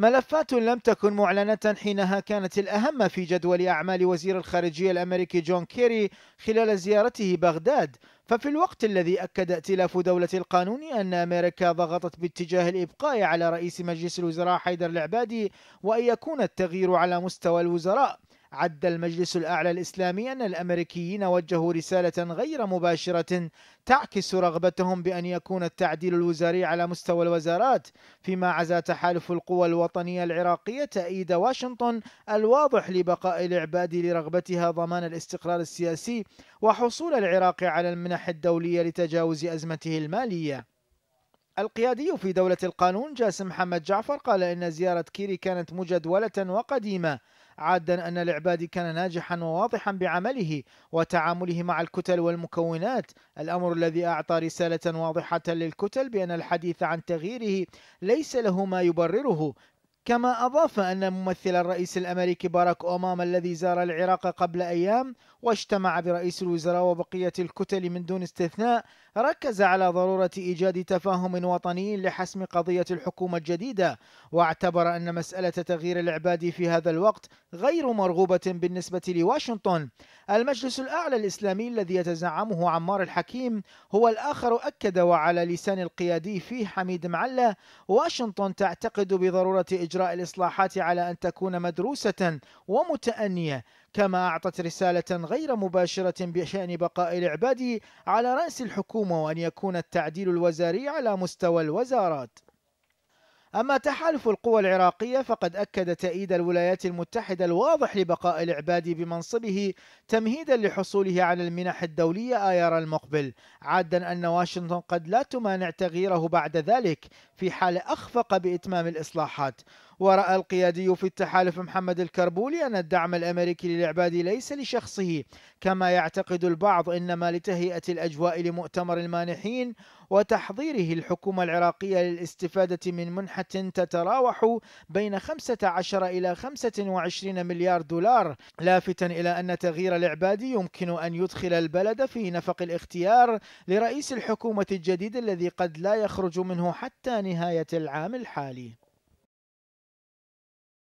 ملفات لم تكن معلنة حينها كانت الأهم في جدول أعمال وزير الخارجية الأمريكي جون كيري خلال زيارته بغداد ففي الوقت الذي أكد ائتلاف دولة القانون أن أمريكا ضغطت باتجاه الإبقاء على رئيس مجلس الوزراء حيدر العبادي وأن يكون التغيير على مستوى الوزراء عد المجلس الأعلى الإسلامي أن الأمريكيين وجهوا رسالة غير مباشرة تعكس رغبتهم بأن يكون التعديل الوزاري على مستوى الوزارات فيما عزا تحالف القوى الوطنية العراقية تأييد واشنطن الواضح لبقاء العباد لرغبتها ضمان الاستقرار السياسي وحصول العراق على المنح الدولية لتجاوز أزمته المالية القيادي في دولة القانون جاسم محمد جعفر قال إن زيارة كيري كانت مجدولة وقديمة عادا أن العبادي كان ناجحا وواضحا بعمله وتعامله مع الكتل والمكونات الأمر الذي أعطى رسالة واضحة للكتل بأن الحديث عن تغييره ليس له ما يبرره كما أضاف أن ممثل الرئيس الأمريكي باراك أوباما الذي زار العراق قبل أيام واجتمع برئيس الوزراء وبقية الكتل من دون استثناء ركز على ضرورة إيجاد تفاهم وطني لحسم قضية الحكومة الجديدة واعتبر أن مسألة تغيير العباد في هذا الوقت غير مرغوبة بالنسبة لواشنطن المجلس الأعلى الإسلامي الذي يتزعمه عمار الحكيم هو الآخر أكد وعلى لسان القيادي فيه حميد معلة واشنطن تعتقد بضرورة إجراء إجراء الإصلاحات على أن تكون مدروسة ومتأنية كما أعطت رسالة غير مباشرة بشأن بقاء العباد على رأس الحكومة وأن يكون التعديل الوزاري على مستوى الوزارات أما تحالف القوى العراقية فقد أكد تأييد الولايات المتحدة الواضح لبقاء العبادي بمنصبه تمهيدا لحصوله على المنح الدولية آيار المقبل عادا أن واشنطن قد لا تمانع تغييره بعد ذلك في حال أخفق بإتمام الإصلاحات ورأى القيادي في التحالف محمد الكربولي أن الدعم الأمريكي للعبادي ليس لشخصه كما يعتقد البعض إنما لتهيئة الأجواء لمؤتمر المانحين وتحضيره الحكومة العراقية للاستفادة من منحة تتراوح بين 15 إلى 25 مليار دولار لافتا إلى أن تغيير الإعباد يمكن أن يدخل البلد في نفق الاختيار لرئيس الحكومة الجديد الذي قد لا يخرج منه حتى نهاية العام الحالي